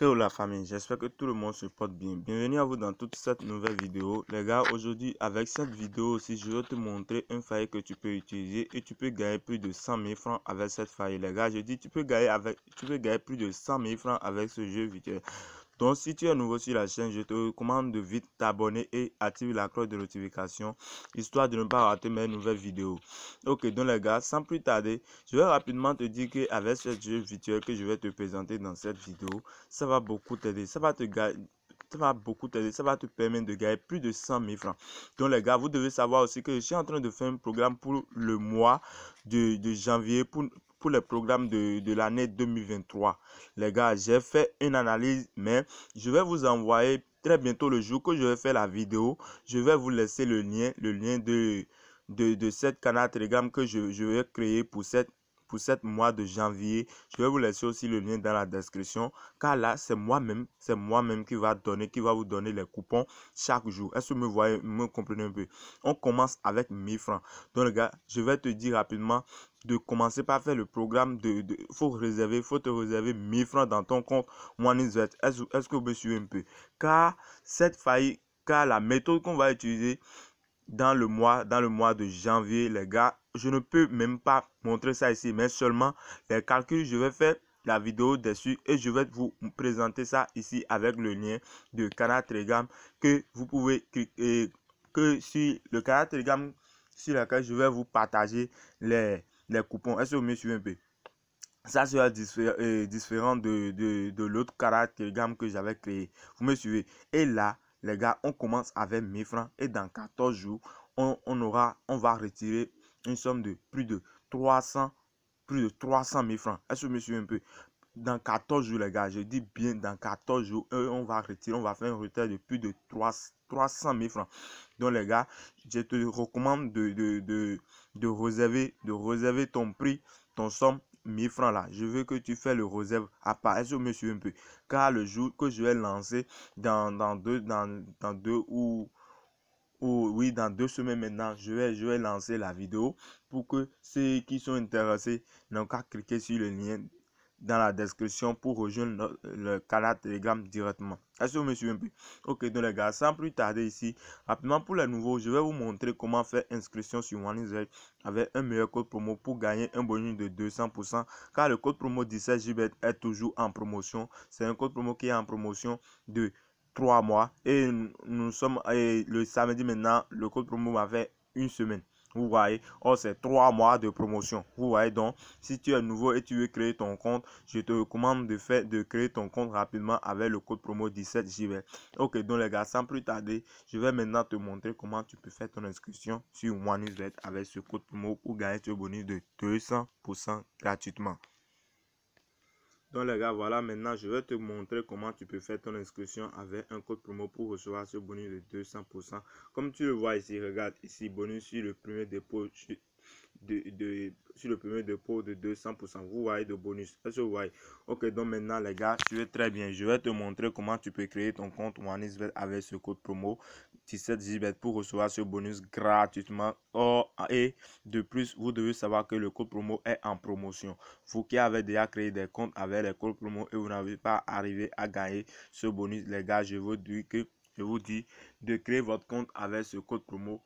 Hello la famille, j'espère que tout le monde se porte bien. Bienvenue à vous dans toute cette nouvelle vidéo. Les gars, aujourd'hui avec cette vidéo aussi, je vais te montrer un faille que tu peux utiliser et tu peux gagner plus de 100 000 francs avec cette faille. Les gars, je dis tu peux gagner avec, tu peux gagner plus de 100 000 francs avec ce jeu vidéo. Donc, si tu es nouveau sur la chaîne, je te recommande de vite t'abonner et activer la cloche de notification, histoire de ne pas rater mes nouvelles vidéos. Ok, donc les gars, sans plus tarder, je vais rapidement te dire qu'avec ce jeu virtuel que je vais te présenter dans cette vidéo, ça va beaucoup t'aider, ça va te va beaucoup t'aider, ça va te permettre de gagner plus de 100 000 francs. Donc les gars, vous devez savoir aussi que je suis en train de faire un programme pour le mois de, de janvier, pour, pour le programme de, l'année 2023. Les gars, j'ai fait une analyse, mais je vais vous envoyer très bientôt le jour que je vais faire la vidéo. Je vais vous laisser le lien, le lien de, de, de cette canal Telegram que je, je vais créer pour cette pour cette mois de janvier. Je vais vous laisser aussi le lien dans la description car là, c'est moi-même, c'est moi-même qui va donner, qui va vous donner les coupons chaque jour. Est-ce que vous me voyez, me comprenez un peu On commence avec 1000 francs. Donc, les gars, je vais te dire rapidement de commencer par faire le programme de, faut réserver, faut te réserver 1000 francs dans ton compte Est-ce que vous me suivez un peu Car cette faillite, car la méthode qu'on va utiliser dans le mois, dans le mois de janvier, les gars, je ne peux même pas montrer ça ici, mais seulement les calculs, je vais faire la vidéo dessus et je vais vous présenter ça ici avec le lien de canal que vous pouvez cliquer que sur le canal Telegram sur laquelle je vais vous partager les, les coupons. Est-ce que vous me suivez un peu? Ça sera euh, différent de, l'autre caractère gamme que j'avais créé. Vous me suivez? Et là, les gars, on commence avec mes francs et dans 14 jours, on, on aura, on va retirer une somme de plus de 300, plus de 300 000 francs. Est-ce que je me suis un peu Dans 14 jours, les gars, je dis bien dans 14 jours, on va retirer, on va faire un retrait de plus de 3, 300 000 francs. Donc, les gars, je te recommande de, de, de, de réserver, de réserver ton prix, ton somme 1000 francs là, je veux que tu fais le réserve à part. Est-ce que je me suis un peu Car le jour que je vais lancer dans, dans, deux, dans, dans deux ou oui, dans deux semaines maintenant, je vais, je vais lancer la vidéo pour que ceux qui sont intéressés n'ont qu'à cliquer sur le lien dans la description pour rejoindre le, canal Telegram directement. Est-ce que vous me suivez un peu Ok, donc les gars, sans plus tarder ici, rapidement pour les nouveaux, je vais vous montrer comment faire inscription sur Israel avec un meilleur code promo pour gagner un bonus de 200% car le code promo 17 gb e est toujours en promotion. C'est un code promo qui est en promotion de trois mois. Et nous sommes et le samedi maintenant, le code promo avait une semaine. Vous voyez, oh, c'est trois mois de promotion. Vous voyez donc, si tu es nouveau et tu veux créer ton compte, je te recommande de faire de créer ton compte rapidement avec le code promo 17 vais Ok, donc les gars, sans plus tarder, je vais maintenant te montrer comment tu peux faire ton inscription sur newsletter avec ce code promo pour gagner ce bonus de 200% gratuitement. Donc les gars, voilà, maintenant je vais te montrer comment tu peux faire ton inscription avec un code promo pour recevoir ce bonus de 200%. Comme tu le vois ici, regarde ici, bonus sur le premier dépôt de, sur le premier dépôt de 200%. Vous voyez de bonus. Ok, donc maintenant les gars, tu es très bien. Je vais te montrer comment tu peux créer ton compte OneXBet avec ce code promo 17 e pour recevoir ce bonus gratuitement. Oh, et de plus, vous devez savoir que le code promo est en promotion. Vous qui avez déjà créé des comptes avec le code promo et vous n'avez pas arrivé à gagner ce bonus, les gars, je vous dis que je vous dis de créer votre compte avec ce code promo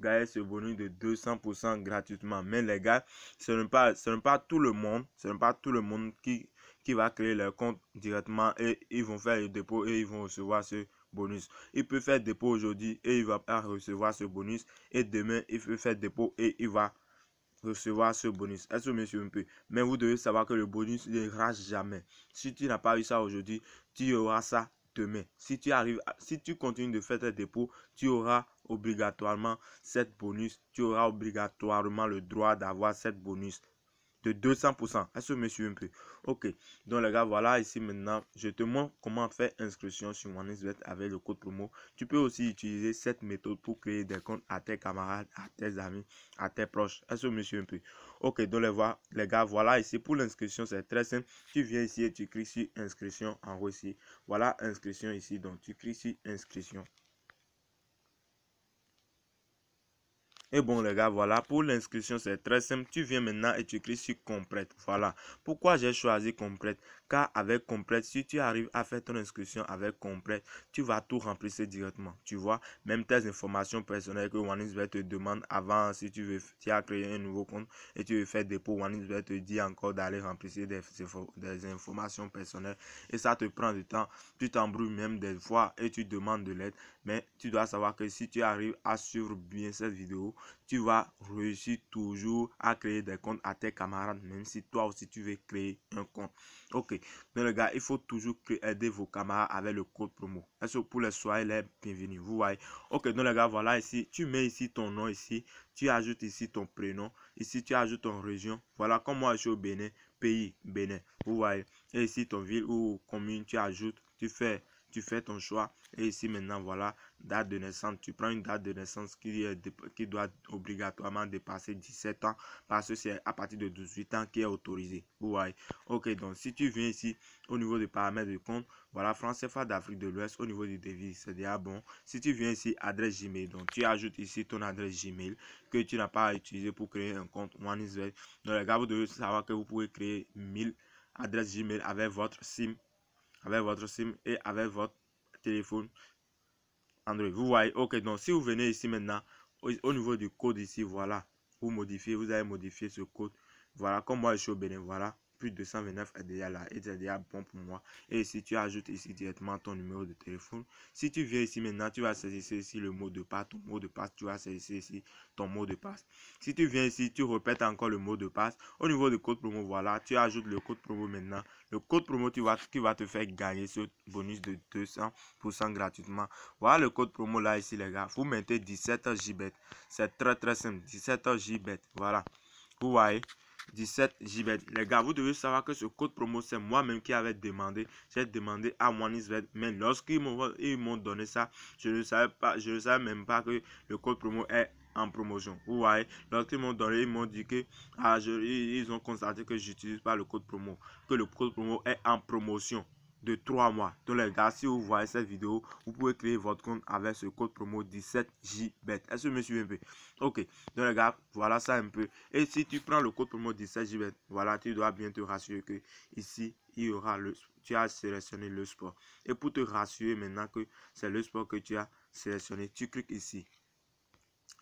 gagner ce bonus de 200% gratuitement. Mais les gars, ce n'est pas, ce n'est pas tout le monde, ce n'est pas tout le monde qui, qui va créer leur compte directement et ils vont faire le dépôt et ils vont recevoir ce bonus. Il peut faire dépôt aujourd'hui et il va pas recevoir ce bonus et demain il peut faire dépôt et il va recevoir ce bonus. Est-ce que monsieur un peu Mais vous devez savoir que le bonus ne rase jamais. Si tu n'as pas eu ça aujourd'hui, tu auras ça demain. Si tu arrives, si tu continues de faire tes dépôts, tu auras obligatoirement cette bonus. Tu auras obligatoirement le droit d'avoir cette bonus. 200%. à ce monsieur un peu Ok. Donc, les gars, voilà. Ici, maintenant, je te montre comment faire inscription sur mon OneXBet avec le code promo. Tu peux aussi utiliser cette méthode pour créer des comptes à tes camarades, à tes amis, à tes proches. Est-ce monsieur un peu Ok. Donc, les, les gars, voilà. Ici, pour l'inscription, c'est très simple. Tu viens ici et tu cliques sur inscription en haut ici. Voilà, inscription ici. Donc, tu cliques sur inscription. Et bon les gars, voilà, pour l'inscription c'est très simple. Tu viens maintenant et tu cliques sur complète. Voilà. Pourquoi j'ai choisi complète car avec complète si tu arrives à faire ton inscription avec complète, tu vas tout remplir directement. Tu vois, même tes informations personnelles que OneInsBet te demande avant, si tu veux, tu as créé un nouveau compte et tu veux faire dépôt, OneInsBet te dit encore d'aller remplir des, des informations personnelles. Et ça te prend du temps. Tu t'embrouilles même des fois et tu demandes de l'aide. Mais tu dois savoir que si tu arrives à suivre bien cette vidéo, tu vas réussir toujours à créer des comptes à tes camarades, même si toi aussi tu veux créer un compte. Ok, mais les gars, il faut toujours aider vos camarades avec le code promo. Est-ce que pour les soirées, les bienvenus, vous voyez. Ok, donc les gars, voilà ici, tu mets ici ton nom ici, tu ajoutes ici ton prénom, ici tu ajoutes ton région. Voilà, comme moi je suis au Bénin, pays Bénin, vous voyez. Et ici ton ville ou commune, tu ajoutes, tu fais, tu fais ton choix. Et ici maintenant, voilà, date de naissance, tu prends une date de naissance qui, qui doit obligatoirement dépasser 17 ans parce que c'est à partir de 18 ans qui est autorisé. Vous Ok, donc si tu viens ici au niveau des paramètres de compte, voilà, France CFA d'Afrique de l'Ouest au niveau du devis, c'est déjà bon. Si tu viens ici, adresse Gmail, donc tu ajoutes ici ton adresse Gmail que tu n'as pas à utiliser pour créer un compte OneIsWeb. Donc les gars, vous devez savoir que vous pouvez créer 1000 adresses Gmail avec votre SIM, avec votre SIM et avec votre téléphone Android. Vous voyez, ok, donc si vous venez ici maintenant, au, niveau du code ici, voilà, vous modifiez, vous avez modifié ce code. Voilà, comme moi je suis au Bénin, voilà, plus de 229 déjà là et déjà bon pour moi. Et si tu ajoutes ici directement ton numéro de téléphone, si tu viens ici maintenant, tu vas saisir ici le mot de passe, ton mot de passe, tu vas saisir ici ton mot de passe. Si tu viens ici, tu répètes encore le mot de passe. Au niveau du code promo, voilà, tu ajoutes le code promo maintenant. Le code promo tu vas, qui va te faire gagner ce bonus de 200% gratuitement. Voilà le code promo là ici les gars. Vous mettez 17 JBET. C'est très très simple. 17 JBET. Voilà. Vous voyez. 17 vais. Les gars, vous devez savoir que ce code promo, c'est moi-même qui avait demandé. J'ai demandé à OneIsBet, mais lorsqu'ils m'ont donné ça, je ne savais pas, je ne savais même pas que le code promo est en promotion. Vous voyez, lorsqu'ils m'ont donné, ils m'ont dit que ah, ils ont constaté que j'utilise pas le code promo, que le code promo est en promotion trois mois. de les gars, si vous voyez cette vidéo, vous pouvez créer votre compte avec ce code promo 17JBET. E Est-ce que me peu Ok, donc les gars, voilà ça un peu. Et si tu prends le code promo 17JBET, e voilà, tu dois bien te rassurer que ici, il y aura le... Tu as sélectionné le sport. Et pour te rassurer maintenant que c'est le sport que tu as sélectionné, tu cliques ici.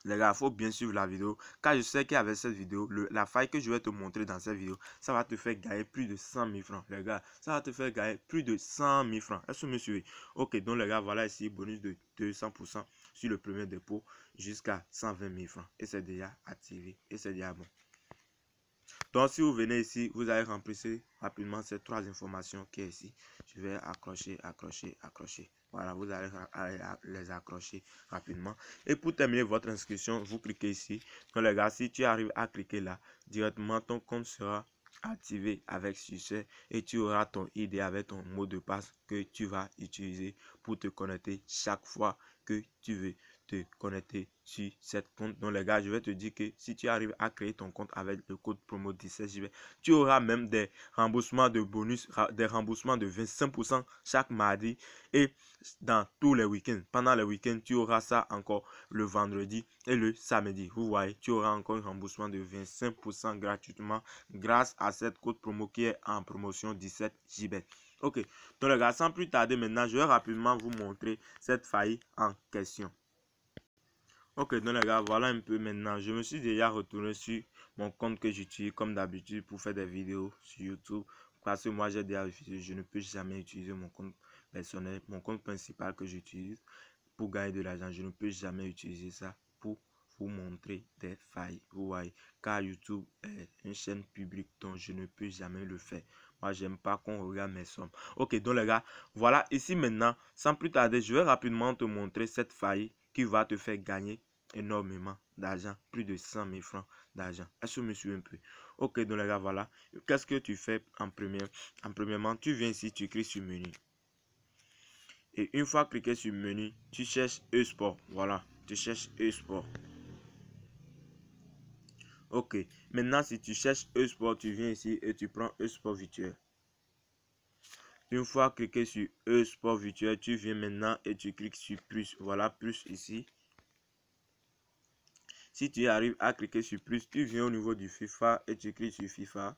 Les gars, faut bien suivre la vidéo car je sais qu'avec cette vidéo, la faille que je vais te montrer dans cette vidéo, ça va te faire gagner plus de 100 000 francs. Les gars, ça va te faire gagner plus de 100 000 francs. Est-ce que vous me suivez Ok, donc les gars, voilà ici, bonus de 200% sur le premier dépôt jusqu'à 120 000 francs. Et c'est déjà activé. Et c'est déjà bon. Donc, si vous venez ici, vous allez remplir rapidement ces trois informations qui est ici. Je vais accrocher, accrocher, accrocher. Voilà, vous allez les accrocher rapidement. Et pour terminer votre inscription, vous cliquez ici. Donc les gars, si tu arrives à cliquer là, directement ton compte sera activé avec succès et tu auras ton ID avec ton mot de passe que tu vas utiliser pour te connecter chaque fois que tu veux te connecter sur cette compte. Donc les gars, je vais te dire que si tu arrives à créer ton compte avec le code promo 17 jb tu auras même des remboursements de bonus, des remboursements de 25% chaque mardi et dans tous les week-ends. Pendant les week-ends, tu auras ça encore le vendredi et le samedi. Vous voyez, tu auras encore un remboursement de 25% gratuitement grâce à cette code promo qui est en promotion 17JB. Ok, donc les gars, sans plus tarder maintenant, je vais rapidement vous montrer cette faille en question. Ok, donc les gars, voilà un peu maintenant. Je me suis déjà retourné sur mon compte que j'utilise comme d'habitude pour faire des vidéos sur YouTube. Parce que moi, j'ai déjà je ne peux jamais utiliser mon compte personnel, mon compte principal que j'utilise pour gagner de l'argent. Je ne peux jamais utiliser ça pour vous montrer des failles. Vous car YouTube est une chaîne publique dont je ne peux jamais le faire. Moi, j'aime pas qu'on regarde mes sommes. Ok, donc les gars, voilà. Ici maintenant, sans plus tarder, je vais rapidement te montrer cette faille qui va te faire gagner énormément d'argent, plus de 100 000 francs d'argent. Est-ce que je me suis un peu Ok, donc les gars, voilà. Qu'est-ce que tu fais en premier En premièrement, tu viens ici, tu cliques sur menu. Et une fois cliqué sur menu, tu cherches e-sport. Voilà, tu cherches e-sport. Ok, maintenant si tu cherches e-sport, tu viens ici et tu prends e-sport virtuel. Une fois cliqué sur e sport virtuel, tu viens maintenant et tu cliques sur plus. Voilà, plus ici. Si tu arrives à cliquer sur plus, tu viens au niveau du FIFA et tu cliques sur FIFA.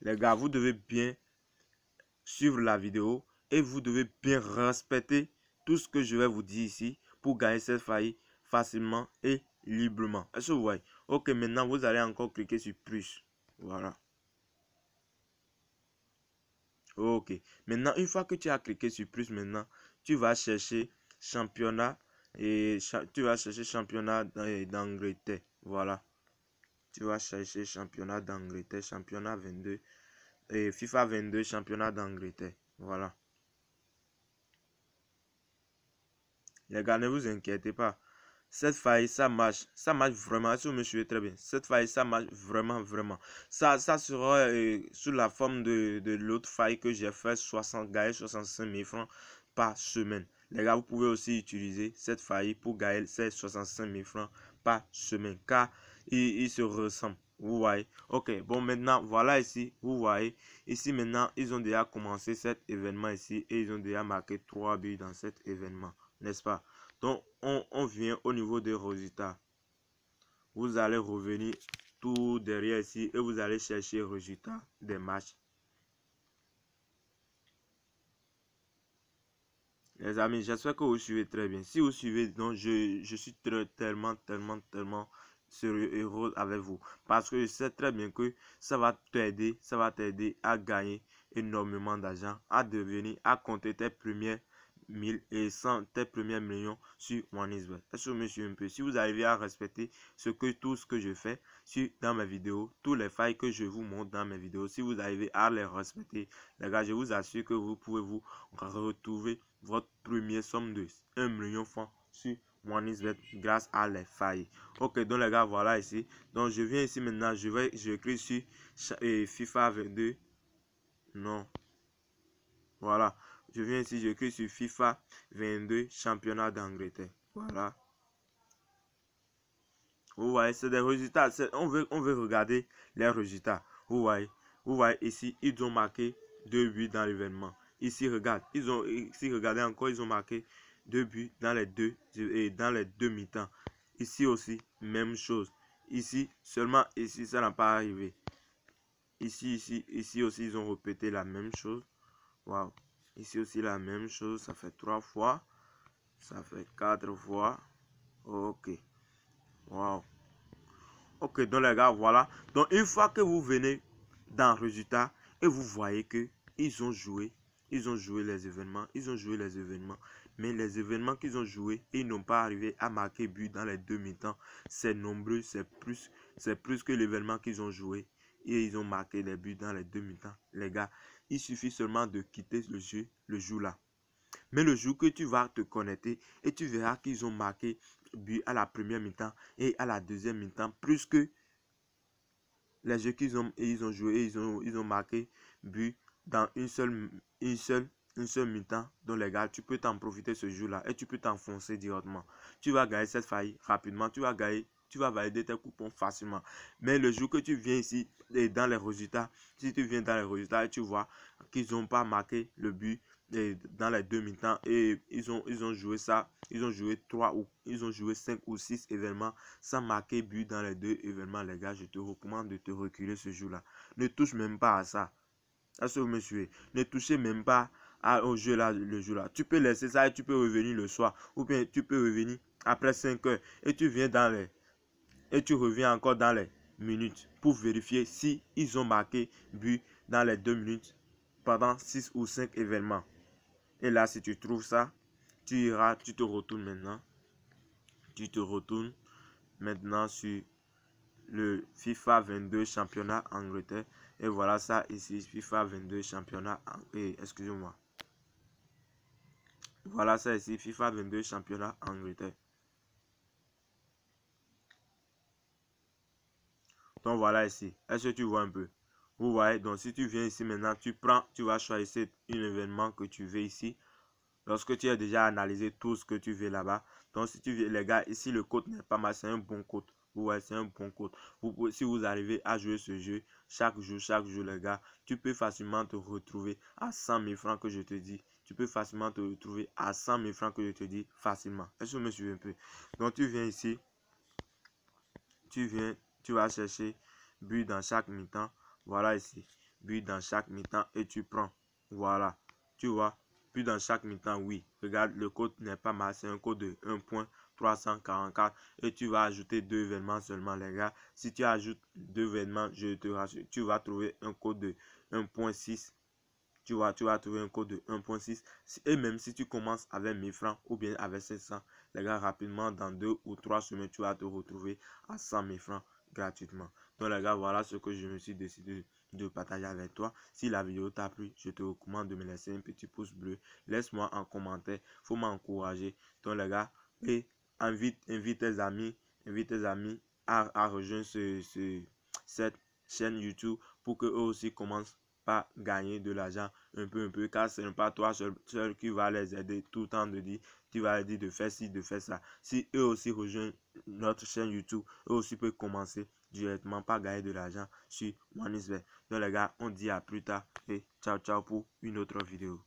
Les gars, vous devez bien suivre la vidéo et vous devez bien respecter tout ce que je vais vous dire ici pour gagner cette faille facilement et librement. Est-ce vous voyez Ok, maintenant vous allez encore cliquer sur plus. Voilà. Ok. Maintenant, une fois que tu as cliqué sur plus, maintenant, tu vas chercher championnat et tu vas chercher championnat d'Angleterre. Voilà. Tu vas chercher championnat d'Angleterre, championnat 22 et FIFA 22, championnat d'Angleterre. Voilà. Les gars, ne vous inquiétez pas. Cette faille, ça marche. Ça marche vraiment. Si vous me suivez très bien. Cette faille, ça marche vraiment, vraiment. Ça, ça sera euh, sous la forme de, l'autre faille que j'ai fait 60 Gaël, 65 000 francs par semaine. Les gars, vous pouvez aussi utiliser cette faille pour gagner 65 000 francs par semaine car ils, ils se ressemble. Vous voyez, ok, bon, maintenant voilà ici. Vous voyez, ici maintenant ils ont déjà commencé cet événement ici et ils ont déjà marqué 3 buts dans cet événement, n'est-ce pas? Donc, on, vient au niveau des résultats. Vous allez revenir tout derrière ici et vous allez chercher résultats des matchs. Les amis, j'espère que vous suivez très bien. Si vous suivez, donc je, suis tellement, tellement, tellement sérieux et heureux avec vous. Parce que je sais très bien que ça va t'aider, ça va t'aider à gagner énormément d'argent, à devenir, à compter tes premières mille et 100 tes premiers millions sur OneIsWeb. Est-ce monsieur un peu Si vous arrivez à respecter ce que tout ce que je fais sur, dans mes vidéos, tous les failles que je vous montre dans mes vidéos, si vous arrivez à les respecter, les gars, je vous assure que vous pouvez vous retrouver votre première somme de 1 million francs sur OneIsWeb grâce à les failles. Ok, donc les gars, voilà ici. Donc je viens ici maintenant, je vais, je clique sur euh, FIFA 22. Non. Voilà. Je viens ici, j'écris sur FIFA 22 championnat d'Angleterre. Voilà. Vous voyez, c'est des résultats. On veut, on veut regarder les résultats. Vous voyez, vous ici, ils ont marqué deux buts dans l'événement. Ici, regarde, ils ont, ici, regardez encore, ils ont marqué deux buts dans les deux, et dans les deux mi-temps. Ici aussi, même chose. Ici, seulement ici, ça n'a pas arrivé. Ici, ici, ici aussi, ils ont répété la même chose. Waouh. Ici aussi la même chose, ça fait trois fois. Ça fait quatre fois. Ok. Wow. Ok, donc les gars, voilà. Donc une fois que vous venez dans le résultat et vous voyez que ils ont joué, ils ont joué les événements, ils ont joué les événements. Mais les événements qu'ils ont joué, ils n'ont pas arrivé à marquer but dans les demi temps C'est nombreux, c'est plus, c'est plus que l'événement qu'ils ont joué. Et ils ont marqué des buts dans les demi temps Les gars, il suffit seulement de quitter le jeu le jour-là. Mais le jour que tu vas te connecter et tu verras qu'ils ont marqué but à la première mi-temps et à la deuxième mi-temps, plus que les jeux qu'ils ont, et ils ont joué, ils ont, ils ont marqué but dans une seule, une seule, une seule mi-temps. Donc les gars, tu peux t'en profiter ce jour-là et tu peux t'enfoncer directement. Tu vas gagner cette faille rapidement, tu vas gagner tu vas valider tes coupons facilement. Mais le jour que tu viens ici et dans les résultats, si tu viens dans les résultats, Et tu vois qu'ils n'ont pas marqué le but et dans les demi mi-temps et ils ont, ils ont joué ça, ils ont joué trois ou ils ont joué cinq ou six événements sans marquer but dans les deux événements, les gars. Je te recommande de te reculer ce jour-là. Ne touche même pas à ça. À ce monsieur, ne touchez même pas à, au jeu là, le jour là. Tu peux laisser ça et tu peux revenir le soir ou bien tu peux revenir après 5 heures et tu viens dans les et tu reviens encore dans les minutes pour vérifier si ils ont marqué but dans les deux minutes pendant six ou cinq événements. Et là, si tu trouves ça, tu iras, tu te retournes maintenant. Tu te retournes maintenant sur le FIFA 22 championnat Angleterre. Et voilà ça ici, FIFA 22 championnat, et eh, excusez-moi. Voilà ça ici, FIFA 22 championnat Angleterre. Donc voilà ici. Est-ce que tu vois un peu Vous voyez, donc si tu viens ici maintenant, tu prends, tu vas choisir un événement que tu veux ici. Lorsque tu as déjà analysé tout ce que tu veux là-bas. Donc si tu veux, les gars, ici le code n'est pas mal, c'est un bon code. Vous voyez, c'est un bon code. Vous, si vous arrivez à jouer ce jeu chaque jour, chaque jour, les gars, tu peux facilement te retrouver à 100 000 francs que je te dis. Tu peux facilement te retrouver à 100 000 francs que je te dis facilement. Est-ce que je me suis un peu Donc tu viens ici. Tu viens, tu vas chercher but dans chaque mi-temps. Voilà ici. But dans chaque mi-temps et tu prends. Voilà. Tu vois. But dans chaque mi-temps, oui. Regarde, le code n'est pas mal. C'est un code de 1.344. Et tu vas ajouter deux événements seulement, les gars. Si tu ajoutes deux événements, je te rassure, tu vas trouver un code de 1.6 tu vois, tu vas trouver un code de 1.6. Et même si tu commences avec 1000 francs ou bien avec 500, les gars, rapidement, dans deux ou trois semaines, tu vas te retrouver à 100 000 francs gratuitement. Donc les gars, voilà ce que je me suis décidé de partager avec toi. Si la vidéo t'a plu, je te recommande de me laisser un petit pouce bleu. Laisse-moi un commentaire, faut m'encourager. Donc les gars, et invite, invite tes amis, invite tes amis à, rejoindre ce, cette chaîne YouTube pour que eux aussi commencent pas gagner de l'argent un peu, un peu, car ce pas toi seul, qui va les aider tout le temps de dire, tu vas dire de faire ci, de faire ça. Si eux aussi rejoignent notre chaîne YouTube, eux aussi peuvent commencer directement, pas gagner de l'argent sur OneIsBet. Donc les gars, on dit à plus tard et ciao ciao pour une autre vidéo.